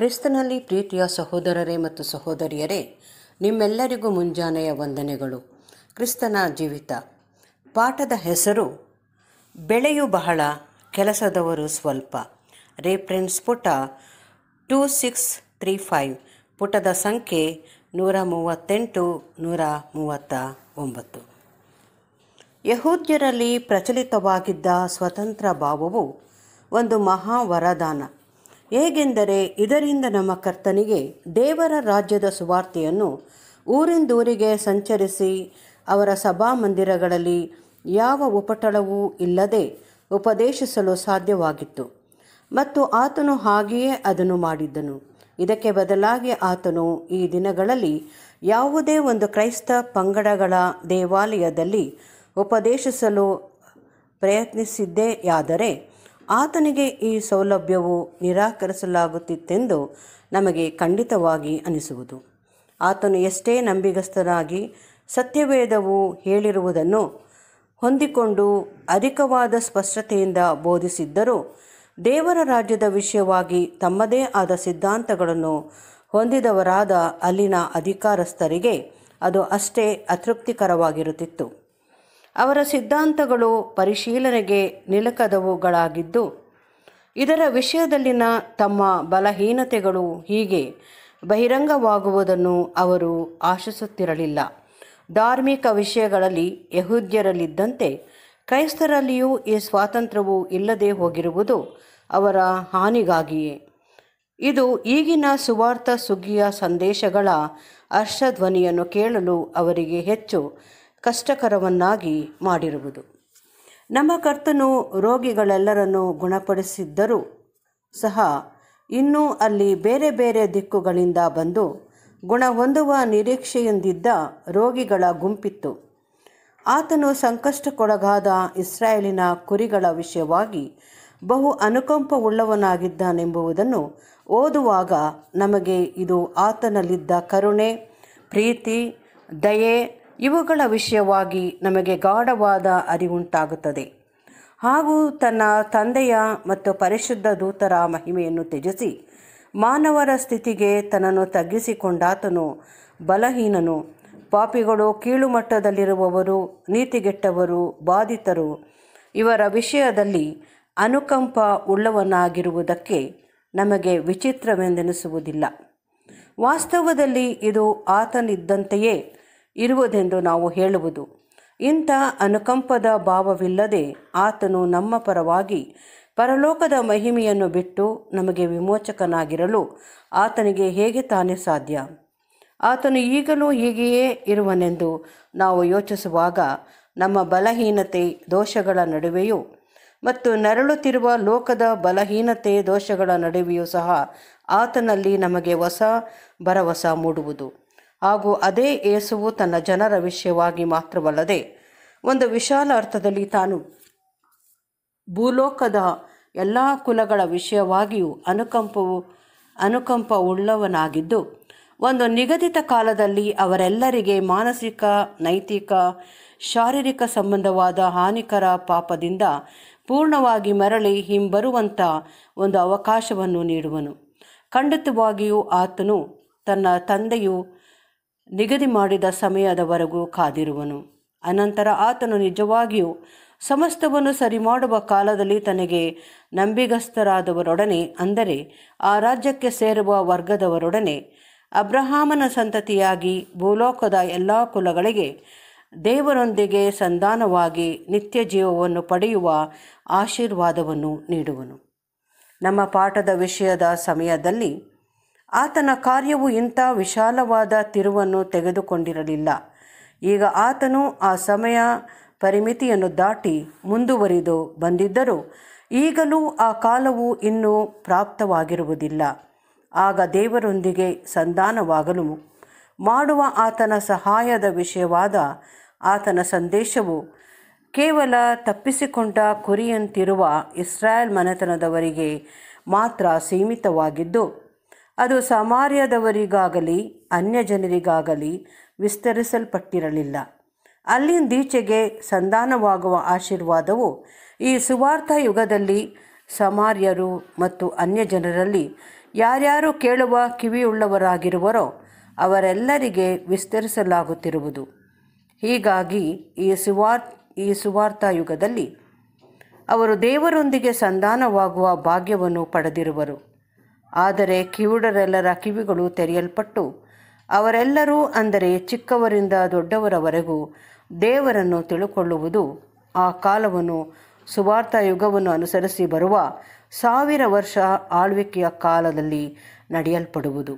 ಕ್ರಿಸ್ತನಲ್ಲಿ ಪ್ರೀತಿಯ ಸಹೋದರರೇ ಮತ್ತು ಸಹೋದರಿಯರೇ ನಿಮ್ಮೆಲ್ಲರಿಗೂ ಮುಂಜಾನೆಯ ವಂದನೆಗಳು ಕ್ರಿಸ್ತನ ಜೀವಿತ ಪಾಠದ ಹೆಸರು ಬೆಳೆಯು ಬಹಳ ಕೆಲಸದವರು ಸ್ವಲ್ಪ ರೆಫರೆನ್ಸ್ ಪುಟ ಟೂ ಸಿಕ್ಸ್ ತ್ರೀ ಫೈವ್ ಪುಟದ ಸಂಖ್ಯೆ ನೂರ ಮೂವತ್ತೆಂಟು ನೂರ ಮೂವತ್ತ ಒಂಬತ್ತು ಯಹೂದ್ಯರಲ್ಲಿ ಪ್ರಚಲಿತವಾಗಿದ್ದ ಸ್ವತಂತ್ರ ಭಾವವು ಒಂದು ಮಹಾ ವರದಾನ ಹೇಗೆಂದರೆ ಇದರಿಂದ ನಮ್ಮ ಕರ್ತನಿಗೆ ದೇವರ ರಾಜ್ಯದ ಸುವಾರ್ತೆಯನ್ನು ಊರಿಂದೂರಿಗೆ ಸಂಚರಿಸಿ ಅವರ ಸಭಾ ಮಂದಿರಗಳಲ್ಲಿ ಯಾವ ಉಪಟಳವೂ ಇಲ್ಲದೆ ಉಪದೇಶಿಸಲು ಸಾಧ್ಯವಾಗಿತ್ತು ಮತ್ತು ಆತನು ಹಾಗೆಯೇ ಅದನ್ನು ಮಾಡಿದ್ದನು ಇದಕ್ಕೆ ಬದಲಾಗಿ ಆತನು ಈ ದಿನಗಳಲ್ಲಿ ಯಾವುದೇ ಒಂದು ಕ್ರೈಸ್ತ ಪಂಗಡಗಳ ದೇವಾಲಯದಲ್ಲಿ ಉಪದೇಶಿಸಲು ಪ್ರಯತ್ನಿಸಿದ್ದೇ ಆದರೆ ಆತನಿಗೆ ಈ ಸೌಲಭ್ಯವು ನಿರಾಕರಿಸಲಾಗುತ್ತಿತ್ತೆಂದು ನಮಗೆ ಖಂಡಿತವಾಗಿ ಅನಿಸುವುದು ಆತನು ಎಷ್ಟೇ ನಂಬಿಗಸ್ತನಾಗಿ ಸತ್ಯವೇದವು ಹೇಳಿರುವುದನ್ನು ಹೊಂದಿಕೊಂಡು ಅಧಿಕವಾದ ಸ್ಪಷ್ಟತೆಯಿಂದ ಬೋಧಿಸಿದ್ದರೂ ದೇವರ ರಾಜ್ಯದ ವಿಷಯವಾಗಿ ತಮ್ಮದೇ ಆದ ಸಿದ್ಧಾಂತಗಳನ್ನು ಹೊಂದಿದವರಾದ ಅಲ್ಲಿನ ಅಧಿಕಾರಸ್ಥರಿಗೆ ಅದು ಅಷ್ಟೇ ಅತೃಪ್ತಿಕರವಾಗಿರುತ್ತಿತ್ತು ಅವರ ಸಿದ್ಧಾಂತಗಳು ಪರಿಶೀಲನೆಗೆ ನಿಲಕದವುಗಳಾಗಿದ್ದು ಇದರ ವಿಷಯದಲ್ಲಿನ ತಮ್ಮ ಬಲಹೀನತೆಗಳು ಹೀಗೆ ಬಹಿರಂಗವಾಗುವುದನ್ನು ಅವರು ಆಶಿಸುತ್ತಿರಲಿಲ್ಲ ಧಾರ್ಮಿಕ ವಿಷಯಗಳಲ್ಲಿ ಯಹೂದ್ಯರಲ್ಲಿದ್ದಂತೆ ಕ್ರೈಸ್ತರಲ್ಲಿಯೂ ಈ ಸ್ವಾತಂತ್ರ್ಯವು ಇಲ್ಲದೆ ಹೋಗಿರುವುದು ಅವರ ಹಾನಿಗಾಗಿಯೇ ಇದು ಈಗಿನ ಸುವಾರ್ಥ ಸುಗ್ಗಿಯ ಸಂದೇಶಗಳ ಹರ್ಷಧ್ವನಿಯನ್ನು ಕೇಳಲು ಅವರಿಗೆ ಹೆಚ್ಚು ಕಷ್ಟಕರವನ್ನಾಗಿ ಮಾಡಿರುವುದು ನಮ್ಮ ಕರ್ತನು ರೋಗಿಗಳೆಲ್ಲರನ್ನು ಗುಣಪಡಿಸಿದ್ದರೂ ಸಹ ಇನ್ನೂ ಅಲ್ಲಿ ಬೇರೆ ಬೇರೆ ದಿಕ್ಕುಗಳಿಂದ ಬಂದು ಗುಣ ಹೊಂದುವ ನಿರೀಕ್ಷೆಯೊಂದಿದ್ದ ರೋಗಿಗಳ ಗುಂಪಿತ್ತು ಆತನು ಸಂಕಷ್ಟಕ್ಕೊಳಗಾದ ಇಸ್ರಾಯೇಲಿನ ಕುರಿಗಳ ವಿಷಯವಾಗಿ ಬಹು ಅನುಕಂಪವುಳ್ಳವನಾಗಿದ್ದಾನೆಂಬುವುದನ್ನು ಓದುವಾಗ ನಮಗೆ ಇದು ಆತನಲ್ಲಿದ್ದ ಕರುಣೆ ಪ್ರೀತಿ ದಯೆ ಇವುಗಳ ವಿಷಯವಾಗಿ ನಮಗೆ ಗಾಢವಾದ ಅರಿವುಂಟಾಗುತ್ತದೆ ಹಾಗೂ ತನ್ನ ತಂದೆಯ ಮತ್ತು ಪರಿಶುದ್ಧ ದೂತರ ಮಹಿಮೆಯನ್ನು ತ್ಯಜಿಸಿ ಮಾನವರ ಸ್ಥಿತಿಗೆ ತನ್ನನ್ನು ತಗ್ಗಿಸಿಕೊಂಡಾತನು ಬಲಹೀನನು ಪಾಪಿಗಳು ಕೀಳುಮಟ್ಟದಲ್ಲಿರುವವರು ನೀತಿಗೆಟ್ಟವರು ಬಾಧಿತರು ಇವರ ವಿಷಯದಲ್ಲಿ ಅನುಕಂಪ ಉಳ್ಳವನಾಗಿರುವುದಕ್ಕೆ ನಮಗೆ ವಿಚಿತ್ರವೆಂದೆನಿಸುವುದಿಲ್ಲ ವಾಸ್ತವದಲ್ಲಿ ಇದು ಆತನಿದ್ದಂತೆಯೇ ಇರುವುದೆಂದು ನಾವು ಹೇಳುವುದು ಇಂಥ ಅನುಕಂಪದ ಭಾವವಿಲ್ಲದೆ ಆತನು ನಮ್ಮ ಪರವಾಗಿ ಪರಲೋಕದ ಮಹಿಮೆಯನ್ನು ಬಿಟ್ಟು ನಮಗೆ ವಿಮೋಚಕನಾಗಿರಲು ಆತನಿಗೆ ಹೇಗೆ ತಾನೇ ಸಾಧ್ಯ ಆತನು ಈಗಲೂ ಹೀಗೆಯೇ ಇರುವನೆಂದು ನಾವು ಯೋಚಿಸುವಾಗ ನಮ್ಮ ಬಲಹೀನತೆ ದೋಷಗಳ ನಡುವೆಯೂ ಮತ್ತು ನರಳುತ್ತಿರುವ ಲೋಕದ ಬಲಹೀನತೆ ದೋಷಗಳ ನಡುವೆಯೂ ಸಹ ಆತನಲ್ಲಿ ನಮಗೆ ಹೊಸ ಭರವಸ ಮೂಡುವುದು ಹಾಗೂ ಅದೇ ಏಸುವು ತನ್ನ ಜನರ ವಿಷಯವಾಗಿ ಮಾತ್ರವಲ್ಲದೆ ಒಂದು ವಿಶಾಲ ಅರ್ಥದಲ್ಲಿ ತಾನು ಭೂಲೋಕದ ಎಲ್ಲ ಕುಲಗಳ ವಿಷಯವಾಗಿಯೂ ಅನುಕಂಪವು ಅನುಕಂಪ ಉಳ್ಳವನಾಗಿದ್ದು ಒಂದು ನಿಗದಿತ ಕಾಲದಲ್ಲಿ ಅವರೆಲ್ಲರಿಗೆ ಮಾನಸಿಕ ನೈತಿಕ ಶಾರೀರಿಕ ಸಂಬಂಧವಾದ ಹಾನಿಕರ ಪಾಪದಿಂದ ಪೂರ್ಣವಾಗಿ ಮರಳಿ ಹಿಂಬರುವಂಥ ಒಂದು ಅವಕಾಶವನ್ನು ನೀಡುವನು ಖಂಡಿತವಾಗಿಯೂ ಆತನು ತನ್ನ ತಂದೆಯು ನಿಗದಿ ಮಾಡಿದ ಸಮಯದವರೆಗೂ ಕಾದಿರುವನು ಅನಂತರ ಆತನು ನಿಜವಾಗಿಯೂ ಸಮಸ್ತವನ್ನು ಸರಿ ಮಾಡುವ ಕಾಲದಲ್ಲಿ ತನಗೆ ನಂಬಿಗಸ್ತರಾದವರೊಡನೆ ಅಂದರೆ ಆ ರಾಜ್ಯಕ್ಕೆ ಸೇರುವ ವರ್ಗದವರೊಡನೆ ಅಬ್ರಹಾಮನ ಸಂತತಿಯಾಗಿ ಭೂಲೋಕದ ಎಲ್ಲ ಕುಲಗಳಿಗೆ ದೇವರೊಂದಿಗೆ ಸಂಧಾನವಾಗಿ ನಿತ್ಯ ಜೀವವನ್ನು ಪಡೆಯುವ ಆಶೀರ್ವಾದವನ್ನು ನೀಡುವನು ನಮ್ಮ ಪಾಠದ ವಿಷಯದ ಸಮಯದಲ್ಲಿ ಆತನ ಕಾರ್ಯವು ಇಂಥ ವಿಶಾಲವಾದ ತಿರುವನ್ನು ತೆಗೆದುಕೊಂಡಿರಲಿಲ್ಲ ಈಗ ಆತನು ಆ ಸಮಯ ಪರಿಮಿತಿಯನ್ನು ದಾಟಿ ಮುಂದುವರಿದು ಬಂದಿದ್ದರೂ ಈಗಲೂ ಆ ಕಾಲವು ಇನ್ನೂ ಪ್ರಾಪ್ತವಾಗಿರುವುದಿಲ್ಲ ಆಗ ದೇವರೊಂದಿಗೆ ಸಂಧಾನವಾಗಲು ಮಾಡುವ ಆತನ ಸಹಾಯದ ವಿಷಯವಾದ ಆತನ ಸಂದೇಶವು ಕೇವಲ ತಪ್ಪಿಸಿಕೊಂಡ ಕುರಿಯಂತಿರುವ ಇಸ್ರಾಯೇಲ್ ಮನೆತನದವರಿಗೆ ಮಾತ್ರ ಸೀಮಿತವಾಗಿದ್ದು ಅದು ಸಮಾರ್ಯದವರಿಗಾಗಲಿ ಅನ್ಯ ಜನರಿಗಾಗಲಿ ವಿಸ್ತರಿಸಲ್ಪಟ್ಟಿರಲಿಲ್ಲ ಅಲ್ಲಿಂದೀಚೆಗೆ ಸಂಧಾನವಾಗುವ ಆಶೀರ್ವಾದವು ಈ ಸುವಾರ್ಥ ಯುಗದಲ್ಲಿ ಸಮಾರ್ಯರು ಮತ್ತು ಅನ್ಯ ಜನರಲ್ಲಿ ಯಾರ್ಯಾರು ಕೇಳುವ ಕಿವಿಯುಳ್ಳವರಾಗಿರುವರೋ ಅವರೆಲ್ಲರಿಗೆ ವಿಸ್ತರಿಸಲಾಗುತ್ತಿರುವುದು ಹೀಗಾಗಿ ಈ ಸುವಾರ್ ಈ ಸುವಾರ್ಥ ಯುಗದಲ್ಲಿ ಅವರು ದೇವರೊಂದಿಗೆ ಸಂಧಾನವಾಗುವ ಭಾಗ್ಯವನ್ನು ಪಡೆದಿರುವರು ಆದರೆ ಕಿವುಡರೆಲ್ಲರ ಕಿವಿಗಳು ತೆರೆಯಲ್ಪಟ್ಟು ಅವರೆಲ್ಲರೂ ಅಂದರೆ ಚಿಕ್ಕವರಿಂದ ದೊಡ್ಡವರವರೆಗೂ ದೇವರನ್ನು ತಿಳುಕೊಳ್ಳುವುದು ಆ ಕಾಲವನ್ನು ಸುವಾರ್ಥ ಯುಗವನ್ನು ಅನುಸರಿಸಿ ಬರುವ ಸಾವಿರ ವರ್ಷ ಆಳ್ವಿಕೆಯ ಕಾಲದಲ್ಲಿ ನಡೆಯಲ್ಪಡುವುದು